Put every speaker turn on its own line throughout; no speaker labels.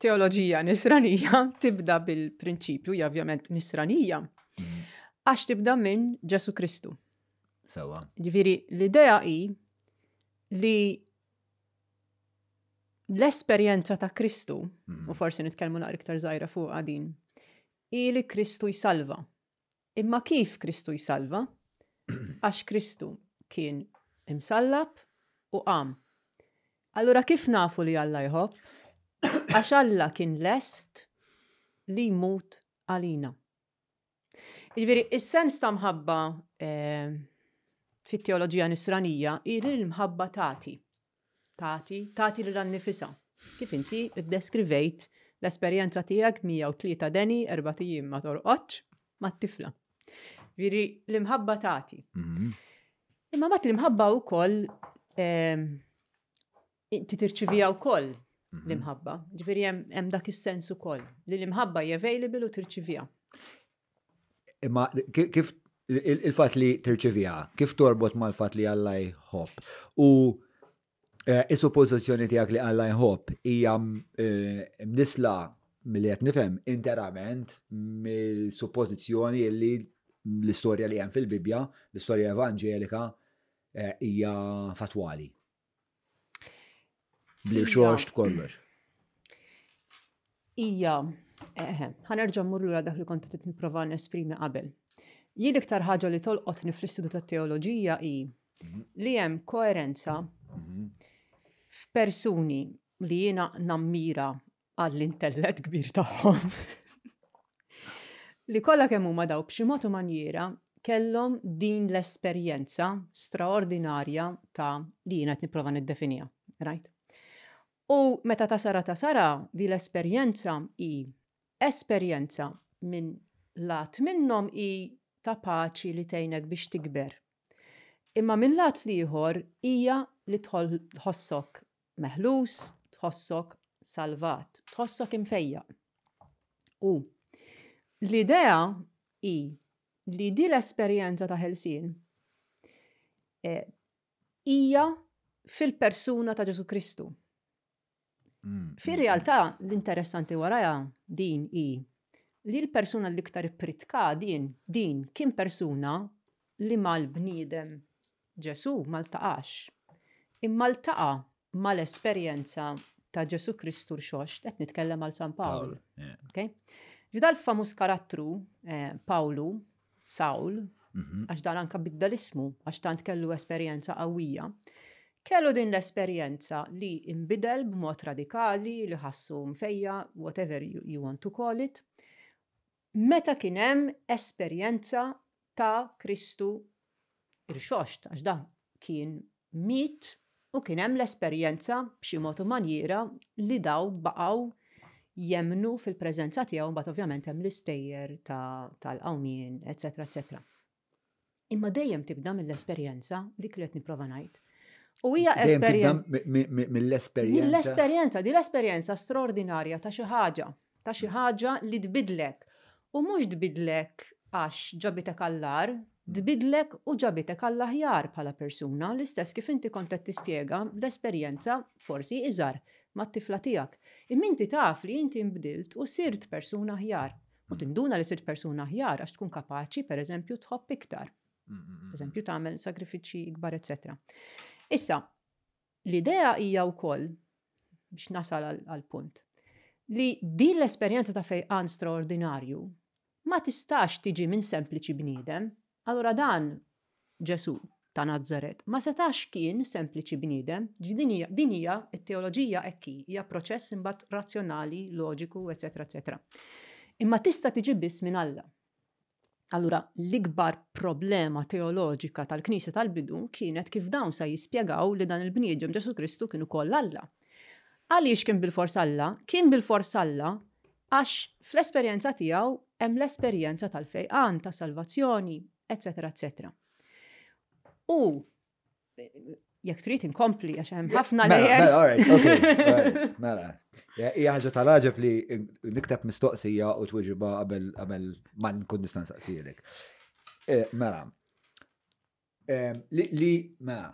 teoloġija nisranija tibda bil-prinċipju, ja ovvjament nisranija, mhm. għax tibda minn Ġesu Kristu. Sawa. Ġviri, l-idea hi li l-esperjenza ta' Kristu, mhm. u forsi nitkellmu na iktar żgħira fuq għadin, i li Kristu jsalva. Imma kif Kristu jsalva? Għax Kristu kien imsallab u għam. Allura kif nafu li Alla jħob? Għax Alla kien lest li jmut għalina. Ġviri, il-sens ta' mħabba eh, fit-teologija nisranija jiri l mħabba tati. Tati, tati li dan nifisa. Kif inti id-deskrivejt l-esperienza tijak 103 deni, 40 tijim ma torqoċ, ma t-tifla. Viri l-imħabba tati. Mhm. Imma mat l-imħabba u koll eh, t-irċivija u koll Mhm. l-imħabba. Ġifiri hemm dak is-sens ukoll li l-imħabba hija u tirċivija.
Imma kif il-fat li tirċivija, kif torbot mal-fat li Alla hop? U eh, is-suppożizzjoni tiegħek li għallaj jħobb hija eh, mnisla mill-li qed nifhem interament mill-suppożizzjoni li l-istorja li hemm fil-Bibja, l-istorja evanġelika eh, hija fatwali bli xoċt kollox.
Ija, ħanerġa mmurru għal dak li kont qed nipprova nesprimi qabel. Jien iktar ħaġa li tolqotni fl-istudu ta' teoloġija hi mhm. li hemm koerenza mhm. f'persuni li jiena nammira għall-intellett kbir tagħhom. li kollha kemm huma daw b'xi mod manjera kellhom din l-esperjenza straordinarja ta' li jiena qed nipprova niddefinija, right? U meta tasara tasara di l esperienza i esperjenza minn lat minnom i ta' paċi li tejnek biex tikber. Imma minn lat liħor hija li tħossok meħlus, tħossok salvat, tħossok imfejja. U l-idea i li di l esperienza ta' ħelsin eh, hija fil-persuna ta' Ġesu Kristu Mm, mm, Fir-realtà mm. l-interessanti waraja din i li l-persuna l-iktar pritka din, din kien persuna li mal-bniedem Ġesu mal-taqax. Imma l-taqa mal-esperjenza ta' Ġesu Kristu xox, qed nitkellem għal San Pawl. Okay? Ġidal famus karattru eh, Paulu, Pawlu, mhm. għax dan anka biddal ismu, għax tant kellu esperjenza qawwija kellu din l-esperjenza li imbidel b'mod radikali li ħassu mfejja, whatever you, you want to call it, meta kien hemm esperjenza ta' Kristu irxoxt, għax da kien mit u kien hemm l esperienza b'xi mod manjera li daw baqgħu jemnu fil prezenza tiegħu bat ovvjament hemm l-istejjer tal-qawmien, ta etc. etc. Imma dejjem tibda mill-esperjenza dik li qed nipprova ngħid U hija esperjenza.
Mill-esperjenza. Mill-esperjenza,
di l-esperjenza straordinarja ta' xi ħaġa, ta' xi ħaġa li tbidlek. U mhux tbidlek għax ġabitek għallar, dbidlek u ġabitek għall-aħjar bħala persuna l-istess kif inti kont qed tispjega l-esperjenza forsi iżar ma' tifla tiegħek. Imminti taf li inti mbdilt u sirt persuna aħjar. U mm. tinduna li sirt persuna aħjar għax tkun kapaċi pereżempju tħobb iktar. Mm, mm, eżempju tagħmel sagrifiċċji ikbar, eċċetera. Issa, l-idea hija wkoll biex nasal għal-punt li din l-esperjenza ta' fejqan straordinarju ma tistax tiġi minn sempliċi bniedem. Allora dan Ġesu ta' Nazzaret ma setax kien sempliċi bniedem, din hija t-teoloġija ekki, hija proċess imbagħad razzjonali, loġiku, eccetera, eccetera. Imma tista' tiġi biss minn Alla. Allura, l-ikbar problema teoloġika tal-Knisja tal-Bidu kienet kif dawn sa jispjegaw li dan il-bniedem Ġesu Kristu kienu koll Alla. Għaliex kien bil-fors Alla? Kien bil-fors Alla għax fl-esperjenza tiegħu hemm l-esperjenza tal-fejqan, ta' salvazzjoni, etc. etc. U jek trid inkompli għax hemm ħafna lejers. Mela, mela,
mela. hija ħaġa tal-ħaġeb li niktab mistoqsija u twiġiba qabel qabel ma nkun nista' nsaqsijilek. Eh, mela, li mela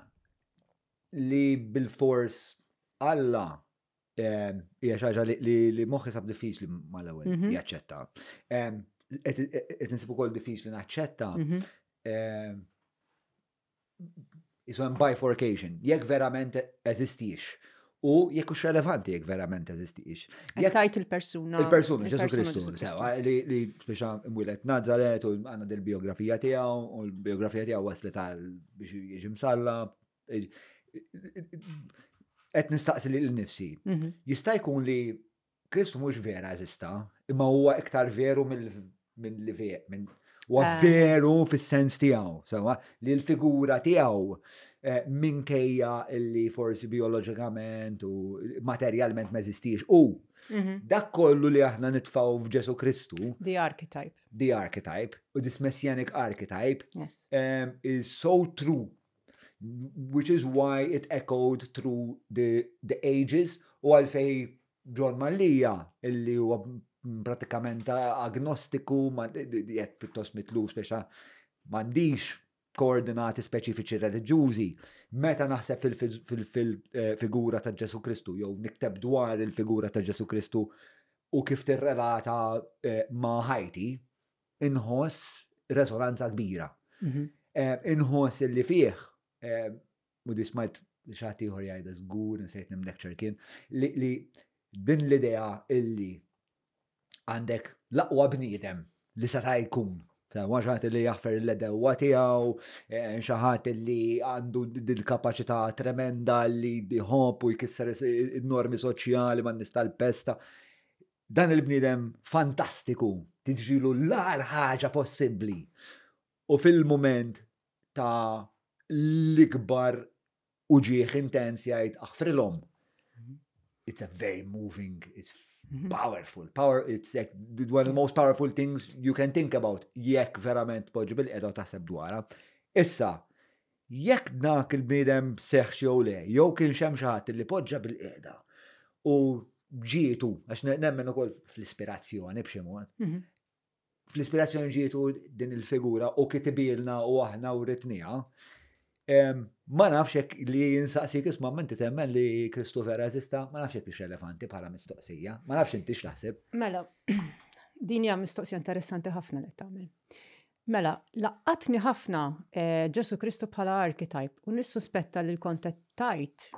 li bil-fors Alla hija xi ħaġa li moħħi sab diffiċli mal-ewwel mhm. jaċċetta. Qed insibu ukoll diffiċli naċċetta mhm jiswem bifurcation, jekk verament eżistix. U jekk u relevanti jekk verament eżistix. Jekk
tajt il-persuna. Il-persuna, Ġesu Kristu.
Li speċa mwilet Nazaret u għanna del-biografija tijaw, u l-biografija tijaw waslet għal biex jieġim msalla. Et nistaqsi li l-nifsi. Mhm. Jista' jkun li Kristu mhux vera eżista, imma huwa iktar veru mill-li U ah. veru fis-sens tiegħu, Sama, li l-figura tiegħu eh, minkejja illi forsi biologikament u materjalment ma eżistix u mhm. dak kollu li aħna nitfaw f'Ġesu Kristu.
The archetype.
The archetype. U this messianic archetype yes. um, is so true which is why it echoed through the, the ages u għalfej John Mallija illi huwa pratikament eh, agnostiku, jett pittos mitlu speċa mandiċ koordinati speċifiċi reliġjużi. Meta naħseb fil-figura eh, ta' Ġesu Kristu, jew nikteb dwar il-figura ta' Ġesu Kristu u kif tirrelata eh, ma' ħajti, inħoss resonanza kbira. Mhm. Inħoss li fih, u dismajt xaħtiħor ħor jgħajda zgur, nsejt nim lecture kien, li din l-idea illi għandek laqwa bniedem li seta' jkun. Maġħat li jaħfer l-edewa tijaw, e, xaħat li għandu dil kapacita tremenda li diħob u jkisser normi soċjali man nista l-pesta. Dan il-bniedem fantastiku, tiġilu l-ar ħaġa possibli. U fil-moment ta' l-ikbar uġieħ intens jgħid aħfrilhom it's a very moving, it's mm-hmm. powerful. Power, it's like one of the most powerful things you can think about. Jekk verament poġibil edha taħseb dwara. Issa, jekk dak il-bnidem seħxi u le, jew kien xem xaħat li poġġa bil-qeda u ġietu, għax nemmen ukoll fl-ispirazzjoni b'xi mod. Mm-hmm. Fl-ispirazzjoni ġietu din il-figura u kitibilna u aħna u ritnija. Ma nafxek li jinsaqsik isma menti temmen li Kristofer Azista, ma nafxek biex relevanti bħala mistoqsija, ma nafx inti xlaħseb.
Mela, din hija mistoqsija interessanti ħafna li tagħmel. Mela, laqatni ħafna eh, Ġesu Kristu bħala arkitajp u nissuspetta li l-kontet tajt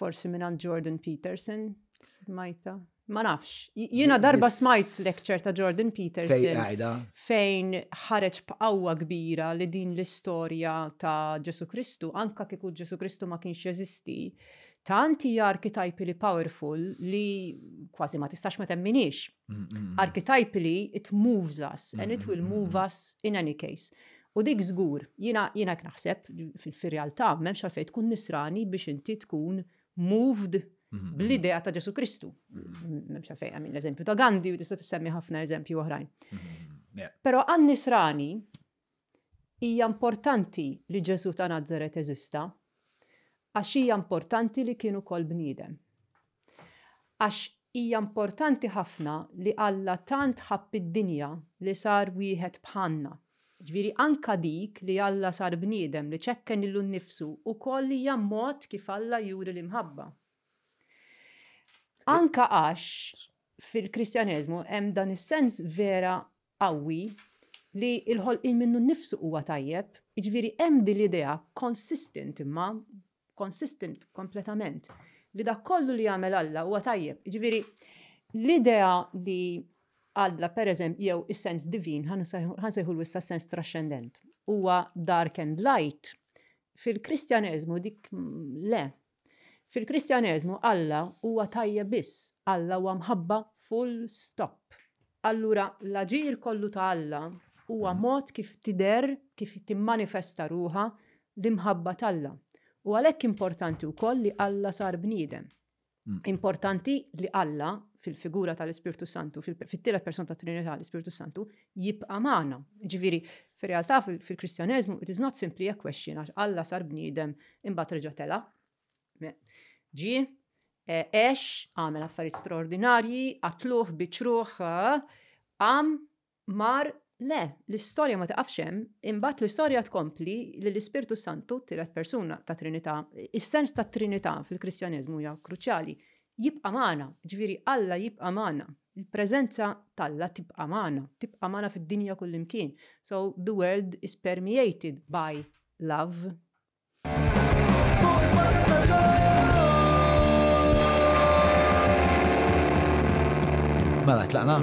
forsi minn Jordan Peterson, smajta. Ma nafx. Jiena darba smajt lecture ta' Jordan Peterson fejn ħareġ b'qawwa kbira li din l-istorja ta' Ġesu Kristu, anka kieku Ġesu Kristu ma kienx jeżisti, ta' anti arkitajpi li powerful li kważi ma tistax ma temminix. Mm, mm, mm. Arkitajpi li it moves us and it will move us in any case. U dik żgur, jiena jiena naħseb fil-realtà m'hemmx għalfejn tkun nisrani biex inti tkun moved Mhm, mhm. bl-idea ta' Ġesu Kristu. Nemxa mhm. fejn għamil eżempju ta' Gandhi u tista' t-semmi ħafna eżempju oħrajn. Però għan-Nisrani hija importanti li Ġesu ta' Nazaret eżista għax hija importanti li kienu kol bniedem. Għax hija importanti ħafna li Alla tant ħabb id-dinja li sar wieħed bħanna. Ġviri anka dik li Alla sar bniedem li ċekken illu nnifsu u koll hija mod kif Alla juri l-imħabba. Anka għax fil-kristjanizmu hemm dan is-sens vera qawwi li il-ħolqin minnu nifsu huwa tajjeb, jiġifieri hemm din l-idea consistent imma consistent kompletament li dak kollu li jagħmel Alla huwa tajjeb. Jiġifieri l-idea li Alla pereżemp jew is-sens divin ħansejħu l-wissa sens trascendent huwa dark and light fil-kristjanizmu dik mm, le Fil-Kristjaneżmu Alla huwa tajja biss, Alla huwa mħabba full stop. Allura l-aġir kollu ta' Alla huwa mm. mod kif tider, kif timmanifesta ruha l-imħabba talla. U għalhekk importanti wkoll li Alla sar bniedem. Mm. Importanti li Alla fil-figura tal-Ispirtu Santu, fil-tielet persona tat Trinità l-Ispirtu Santu, jibqa' magħna. Ġifieri, fir-realtà fil-Kristjaneżmu it is not simply a question għax Alla sar bniedem imbagħad reġa' Ġi, eċ, eh, għamel affarijiet straordinarji, għatluħ, biċruħ, għam, eh, mar, le, l-istoria ma taqafxem, imbat l-istoria tkompli li l-Ispirtu Santu, tiret persuna ta' Trinità, il-sens ta' Trinità fil-Kristjanizmu ja kruċjali, jibqa' mana, ġviri Alla jibqa' mana, il-prezenza talla tibqa' mana, tibqa' mana fid-dinja kullimkien. So the world is permeated by love,
Mela, tlaqna.